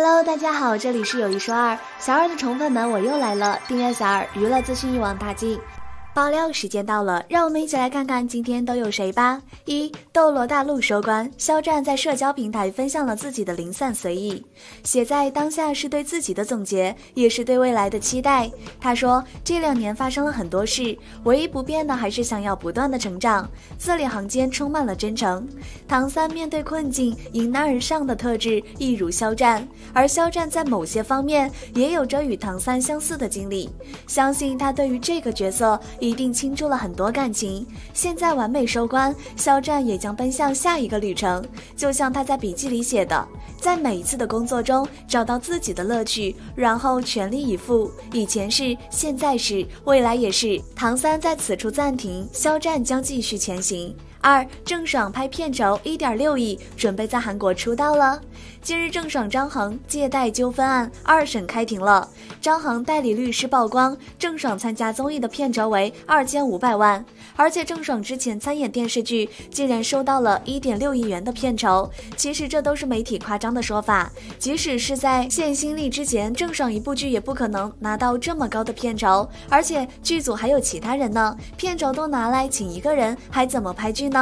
Hello，大家好，这里是有一说二，小二的宠粉们我又来了，订阅小二，娱乐资讯一网打尽。爆料时间到了，让我们一起来看看今天都有谁吧。一《斗罗大陆》收官，肖战在社交平台分享了自己的零散随意，写在当下是对自己的总结，也是对未来的期待。他说：“这两年发生了很多事，唯一不变的还是想要不断的成长。”字里行间充满了真诚。唐三面对困境迎难而上的特质一如肖战，而肖战在某些方面也有着与唐三相似的经历。相信他对于这个角色。一定倾注了很多感情，现在完美收官，肖战也将奔向下一个旅程。就像他在笔记里写的，在每一次的工作中找到自己的乐趣，然后全力以赴。以前是，现在是，未来也是。唐三在此处暂停，肖战将继续前行。二郑爽拍片酬一点六亿，准备在韩国出道了。近日，郑爽张恒借贷纠纷案二审开庭了，张恒代理律师曝光，郑爽参加综艺的片酬为二千五百万，而且郑爽之前参演电视剧竟然收到了一点六亿元的片酬，其实这都是媒体夸张的说法。即使是在限薪令之前，郑爽一部剧也不可能拿到这么高的片酬，而且剧组还有其他人呢，片酬都拿来请一个人，还怎么拍剧呢？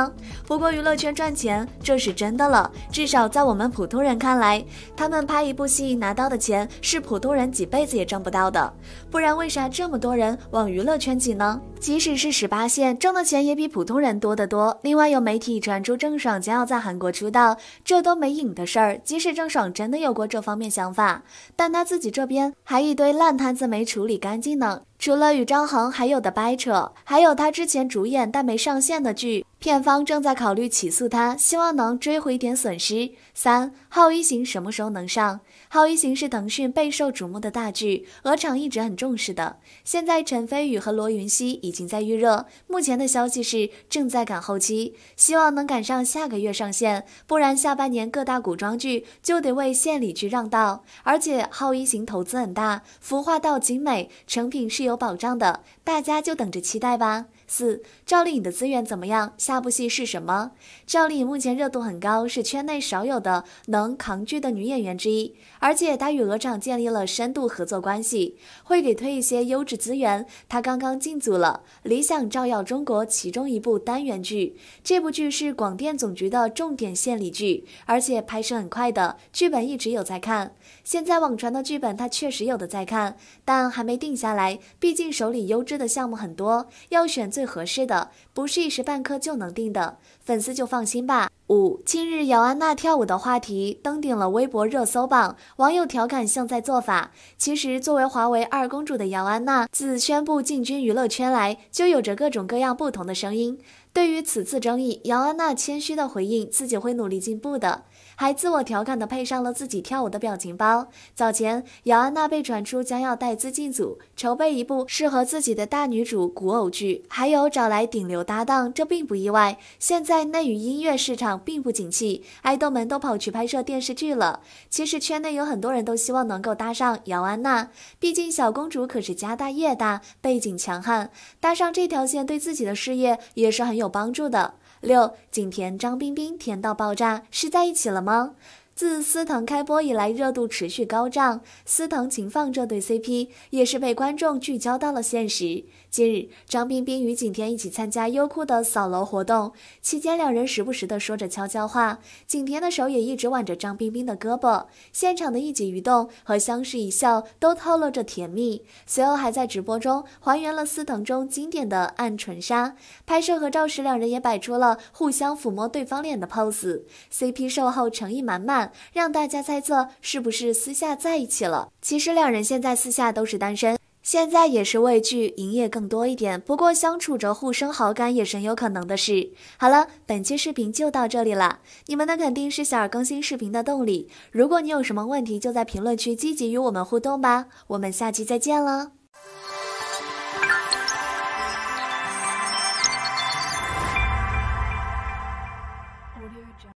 不过娱乐圈赚钱，这是真的了。至少在我们普通人看来，他们拍一部戏拿到的钱，是普通人几辈子也挣不到的。不然为啥这么多人往娱乐圈挤呢？即使是十八线，挣的钱也比普通人多得多。另外有媒体传出郑爽将要在韩国出道，这都没影的事儿。即使郑爽真的有过这方面想法，但她自己这边还一堆烂摊子没处理干净呢。除了与张恒还有的掰扯，还有她之前主演但没上线的剧，片方正在考虑起诉她，希望能追回点损失。三浩一行》什么时候能上？浩一行》是腾讯备受瞩目的大剧，鹅厂一直很重视的。现在陈飞宇和罗云熙已。已经在预热，目前的消息是正在赶后期，希望能赶上下个月上线，不然下半年各大古装剧就得为《县里去让道。而且浩一型投资很大，孵化到精美成品是有保障的，大家就等着期待吧。四，赵丽颖的资源怎么样？下部戏是什么？赵丽颖目前热度很高，是圈内少有的能扛剧的女演员之一，而且她与鹅厂建立了深度合作关系，会给推一些优质资源。她刚刚进组了。理想照耀中国其中一部单元剧，这部剧是广电总局的重点献礼剧，而且拍摄很快的，剧本一直有在看。现在网传的剧本，他确实有的在看，但还没定下来，毕竟手里优质的项目很多，要选最合适的，不是一时半刻就能定的，粉丝就放心吧。五近日，姚安娜跳舞的话题登顶了微博热搜榜，网友调侃像在做法。其实，作为华为二公主的姚安娜，自宣布进军娱乐圈来，就有着各种各样不同的声音。对于此次争议，姚安娜谦虚的回应，自己会努力进步的。还自我调侃地配上了自己跳舞的表情包。早前，姚安娜被传出将要带资进组，筹备一部适合自己的大女主古偶剧，还有找来顶流搭档，这并不意外。现在内娱音乐市场并不景气，爱豆们都跑去拍摄电视剧了。其实圈内有很多人都希望能够搭上姚安娜，毕竟小公主可是家大业大，背景强悍，搭上这条线对自己的事业也是很有帮助的。六景甜张彬彬甜到爆炸，是在一起了吗？自《司藤》开播以来，热度持续高涨，《司藤》秦放这对 CP 也是被观众聚焦到了现实。近日，张彬彬与景甜一起参加优酷的扫楼活动，期间两人时不时的说着悄悄话，景甜的手也一直挽着张彬彬的胳膊，现场的一举一动和相视一笑都透露着甜蜜。随后还在直播中还原了《司藤》中经典的暗唇杀拍摄合照时，两人也摆出了互相抚摸对方脸的 pose，CP 售后诚意满满。让大家猜测是不是私下在一起了？其实两人现在私下都是单身，现在也是畏惧营业更多一点。不过相处着互生好感也是有可能的事。好了，本期视频就到这里了。你们的肯定是要更新视频的动力。如果你有什么问题，就在评论区积极与我们互动吧。我们下期再见了。